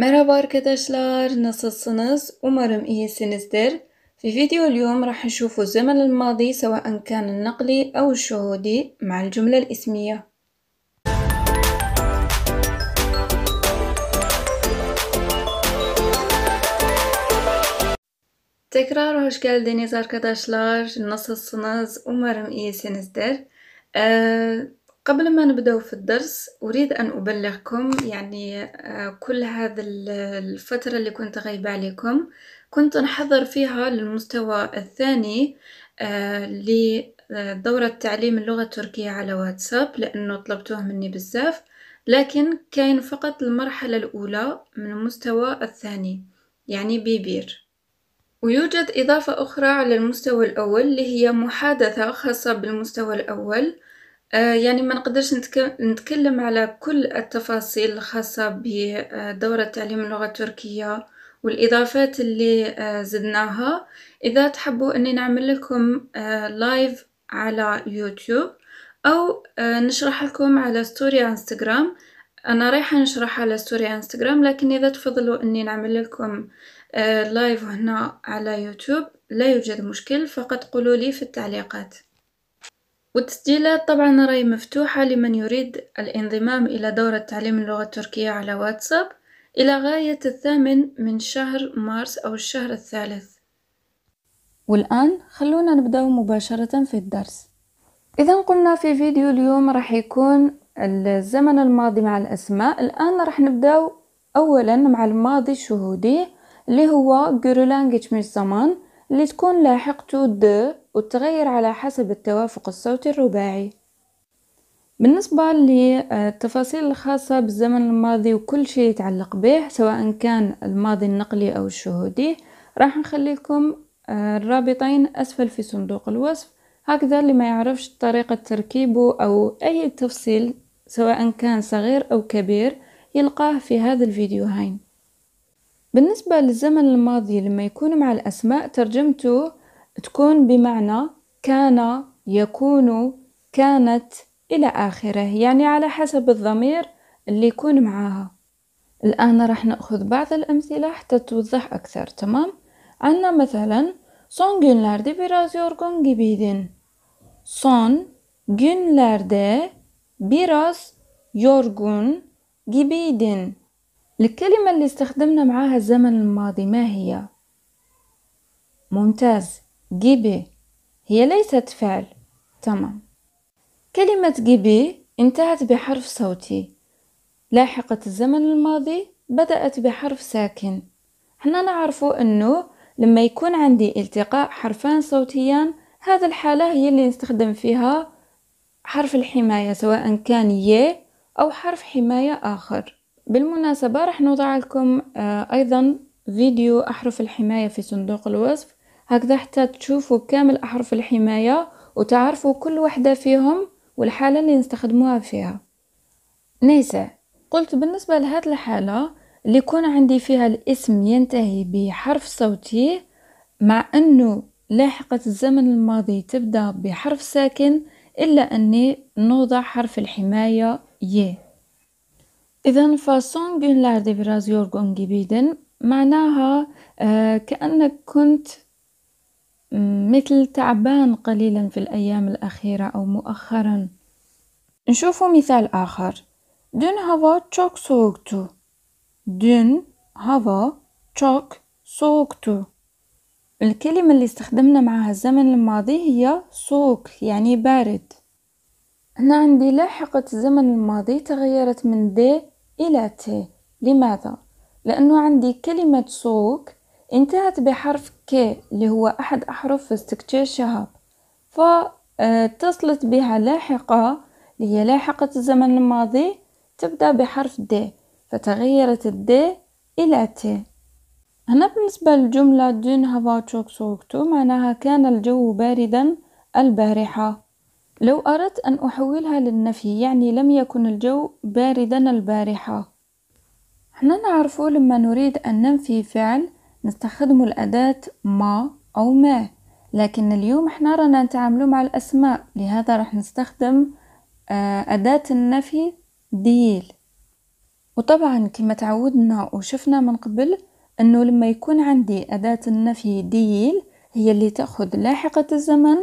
Merhaba arkadaşlar nasılsınız umarım iyisinizdir في فيديو اليوم راح نشوف الزمن الماضي سواء كان النقلي أو الشهودي مع الجملة الاسمية Tekrar hoş geldiniz arkadaşlar. Nasılsınız? Umarım iyisinizdir. Ee, قبل ما نبدأ في الدرس أريد أن أبلغكم يعني آه، كل هذا الفترة اللي كنت غايبة عليكم كنت نحضر فيها للمستوى الثاني آه، لدورة تعليم اللغة التركية على واتساب لأنه طلبتوه مني بزاف لكن كاين فقط المرحلة الأولى من المستوى الثاني يعني بيبير ويوجد إضافة أخرى على المستوى الأول اللي هي محادثة خاصة بالمستوى الأول آه، يعني ما نقدرش نتك نتكلم على كل التفاصيل الخاصة بدورة تعليم اللغة التركية والإضافات اللي آه، زدناها، إذا تحبوا إني نعمل لكم لايف آه، على يوتيوب أو نشرح لكم على ستوري انستغرام أنا رايحة نشرح على ستوري انستغرام لكن إذا تفضلوا إني نعمل لكم لايف هنا على يوتيوب لا يوجد مشكل، فقط قولوا لي في التعليقات. والتسجيلات طبعًا راهي مفتوحة لمن يريد الانضمام إلى دورة تعليم اللغة التركية على واتساب إلى غاية الثامن من شهر مارس أو الشهر الثالث. والآن خلونا نبدأ مباشرة في الدرس. إذا قلنا في فيديو اليوم راح يكون الزمن الماضي مع الأسماء الآن راح نبدأ أولا مع الماضي الشهودي اللي هو جرولانجيتش من الزمان اللي تكون لاحقته د وتغير على حسب التوافق الصوتي الرباعي بالنسبة للتفاصيل الخاصة بالزمن الماضي وكل شيء يتعلق به سواء كان الماضي النقلي أو الشهودي راح نخليكم آه، الرابطين أسفل في صندوق الوصف هكذا اللي ما يعرفش طريقة تركيبه أو أي تفصيل سواء كان صغير أو كبير يلقاه في هذا الفيديو هين بالنسبة للزمن الماضي لما يكون مع الأسماء ترجمته تكون بمعنى كان يكون كانت إلى آخره يعني على حسب الضمير اللي يكون معاها الآن راح نأخذ بعض الأمثلة حتى توضح أكثر تمام عندنا مثلا son günlerde biraz yorgun gibiydin son günlerde biraz yorgun gibiydin الكلمة اللي استخدمنا معاها الزمن الماضي ما هي؟ ممتاز جيبي هي ليست فعل تمام كلمة جيبي انتهت بحرف صوتي لاحقة الزمن الماضي بدأت بحرف ساكن احنا نعرف انه لما يكون عندي التقاء حرفان صوتيان هذا الحالة هي اللي نستخدم فيها حرف الحماية سواء كان ي أو حرف حماية آخر بالمناسبة راح نوضع لكم آه، أيضا فيديو أحرف الحماية في صندوق الوصف هكذا حتى تشوفوا كامل أحرف الحماية وتعرفوا كل وحدة فيهم والحالة اللي نستخدموها فيها نساء قلت بالنسبة لهاد الحالة اللي يكون عندي فيها الاسم ينتهي بحرف صوتي مع أنه لاحقة الزمن الماضي تبدأ بحرف ساكن إلا أني نوضع حرف الحماية ي إذا فسونغ لار دي براز يورغون معناها آه، كأنك كنت أمم، مثل تعبان قليلا في الأيام الأخيرة أو مؤخرا نشوف مثال آخر دون هوا تشوك سوكتو دون هوا تشوك سوكتو الكلمة اللي استخدمنا معها الزمن الماضي هي سوك يعني بارد هنا عندي لاحقة الزمن الماضي تغيرت من دي إلى تي لماذا؟ لأنه عندي كلمة سوك انتهت بحرف ك اللي هو أحد أحرف استكتير شهاب آه، فاتصلت بها لاحقة اللي هي لاحقة الزمن الماضي تبدأ بحرف د فتغيرت الد إلى ت هنا بالنسبة للجملة دون هافا تشوك سوكتو معناها كان الجو باردا البارحة لو أردت أن أحولها للنفي يعني لم يكن الجو باردا البارحة احنا نعرفه لما نريد أن ننفي فعل نستخدم الأداة ما أو ما لكن اليوم احنا رانا نتعاملوا مع الأسماء لهذا راح نستخدم آه، أداة النفي ديل وطبعا كما تعودنا وشفنا من قبل أنه لما يكون عندي أداة النفي ديل هي اللي تأخذ لاحقة الزمن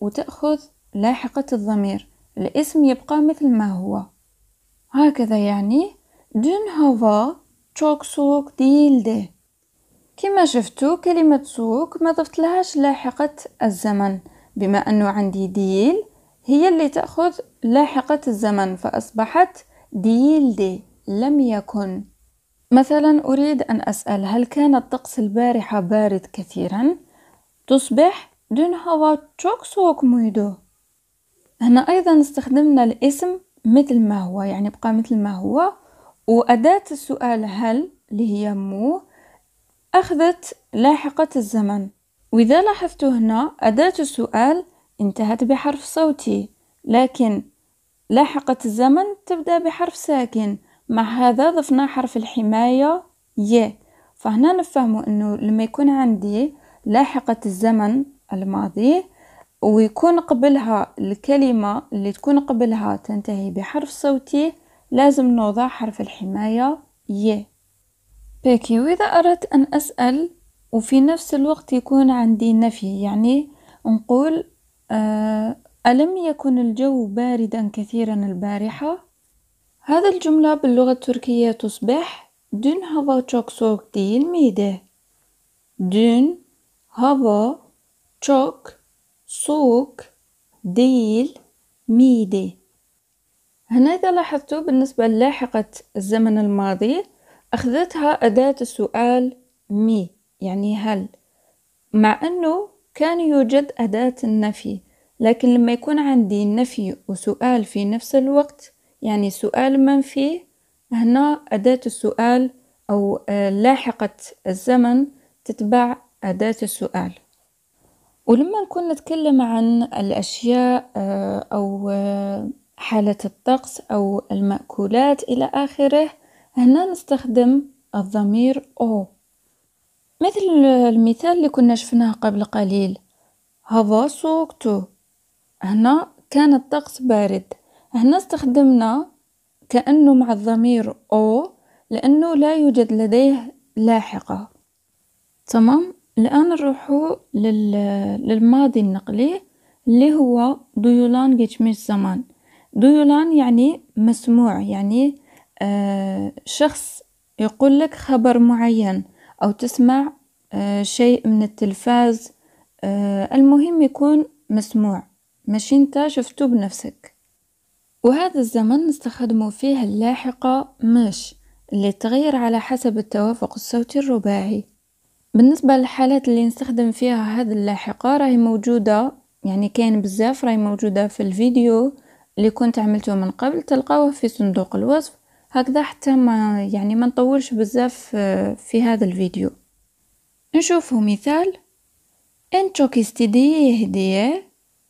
وتأخذ لاحقة الضمير الاسم يبقى مثل ما هو هكذا يعني دون هوا تشوك سوك ديل ده كما شفتوا كلمة سوق ما ضفت لهاش لاحقة الزمن بما أنه عندي ديل هي اللي تأخذ لاحقة الزمن فأصبحت ديل دي لم يكن مثلا أريد أن أسأل هل كان الطقس البارحة بارد كثيرا؟ تصبح دون هوا تشوك سوك ميدو هنا أيضا استخدمنا الاسم مثل ما هو يعني بقى مثل ما هو وأداة السؤال هل اللي هي مو أخذت لاحقة الزمن وإذا لاحظت هنا أداة السؤال انتهت بحرف صوتي لكن لاحقة الزمن تبدأ بحرف ساكن مع هذا ضفنا حرف الحماية ي فهنا نفهم أنه لما يكون عندي لاحقة الزمن الماضي ويكون قبلها الكلمة اللي تكون قبلها تنتهي بحرف صوتي لازم نوضع حرف الحماية ي باكي وإذا أردت أن أسأل وفي نفس الوقت يكون عندي نفي يعني نقول آه، ألم يكن الجو باردا كثيرا البارحة؟ هذا الجملة باللغة التركية تصبح دون هافا çok soğuk değil miydi? دون هافا çok soğuk değil miydi؟ هنا إذا لاحظتوا بالنسبة للاحقة الزمن الماضي أخذتها أداة السؤال مي يعني هل مع أنه كان يوجد أداة النفي لكن لما يكون عندي نفي وسؤال في نفس الوقت يعني سؤال من فيه هنا أداة السؤال أو آه، لاحقة الزمن تتبع أداة السؤال ولما نكون نتكلم عن الأشياء آه، أو آه، حالة الطقس أو المأكولات إلى آخره هنا نستخدم الضمير أو مثل المثال اللي كنا شفناه قبل قليل هذا سوكتو هنا كان الطقس بارد هنا استخدمنا كأنه مع الضمير أو لأنه لا يوجد لديه لاحقة تمام الآن نروحو لل... للماضي النقلي اللي هو ديولان جيتشميش زمان ديولان يعني مسموع يعني آه، شخص يقول لك خبر معين أو تسمع آه، شيء من التلفاز آه، المهم يكون مسموع مش انت شفته بنفسك وهذا الزمن نستخدمه فيه اللاحقة مش اللي تغير على حسب التوافق الصوتي الرباعي بالنسبة للحالات اللي نستخدم فيها هذه اللاحقة راهي موجودة يعني كاين بزاف راهي موجودة في الفيديو اللي كنت عملته من قبل تلقاوه في صندوق الوصف هكذا حتى ما يعني ما نطولش بزاف آه، في هذا الفيديو نشوفه مثال ان تشوكي ستيدي هدية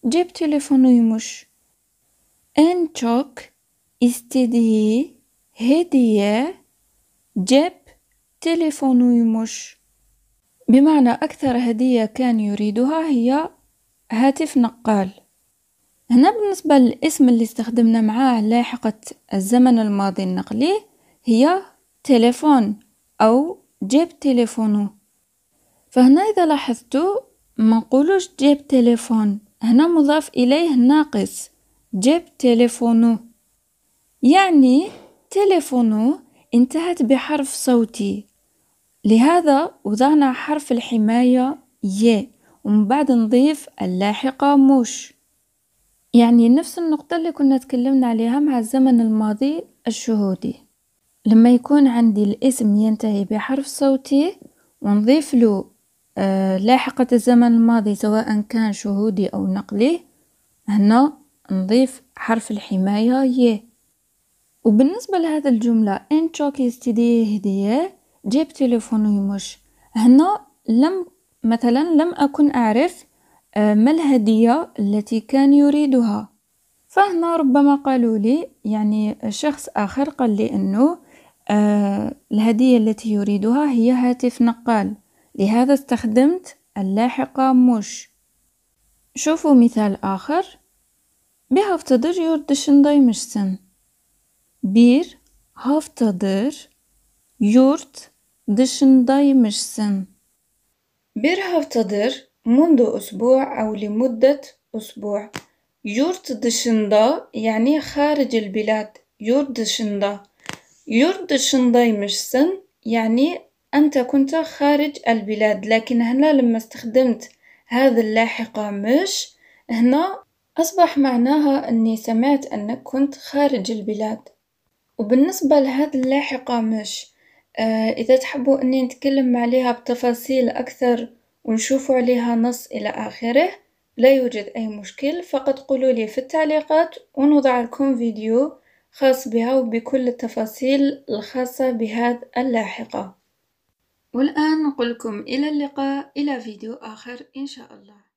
جيب تليفونو يمش تشوك استدي هدية جيب تليفونو يمش بمعنى أكثر هدية كان يريدها هي هاتف نقال هنا بالنسبة للاسم اللي استخدمنا معاه لاحقة الزمن الماضي النقلي هي تليفون أو جيب تليفونو فهنا إذا لاحظتوا ما نقولوش جيب تليفون هنا مضاف إليه ناقص جيب تليفونو يعني تليفونو انتهت بحرف صوتي لهذا وضعنا حرف الحماية ي ومن بعد نضيف اللاحقة موش يعني نفس النقطة اللي كنا تكلمنا عليها مع الزمن الماضي الشهودي لما يكون عندي الاسم ينتهي بحرف صوتي ونضيف له آه لاحقة الزمن الماضي سواء كان شهودي أو نقلي هنا نضيف حرف الحماية ي وبالنسبة لهذه الجملة إن تشوكيز استدي هدية جيب تليفون ويمش هنا لم مثلا لم أكن أعرف آه، ما الهدية التي كان يريدها؟ فهنا ربما قالوا لي يعني شخص آخر قال لي أنه آه، الهدية التي يريدها هي هاتف نقال لهذا استخدمت اللاحقة مش شوفوا مثال آخر Bir yurtdışındaymışsın. Bir haftadır yurt dışındaymışsın. بير هافتدر منذ أسبوع أو لمدة أسبوع، يورت دشندا يعني خارج البلاد دشندا dışında دشندا يمشسن يعني أنت كنت خارج البلاد لكن هنا لما استخدمت هذا اللاحقة مش هنا أصبح معناها أني سمعت أنك كنت خارج البلاد وبالنسبة لهذه اللاحقة مش آه، إذا تحبوا أني نتكلم عليها بتفاصيل أكثر ونشوف عليها نص إلى آخره لا يوجد أي مشكل فقط قولوا لي في التعليقات ونضع لكم فيديو خاص بها وبكل التفاصيل الخاصة بهذا اللاحقة والآن نقولكم إلى اللقاء إلى فيديو آخر إن شاء الله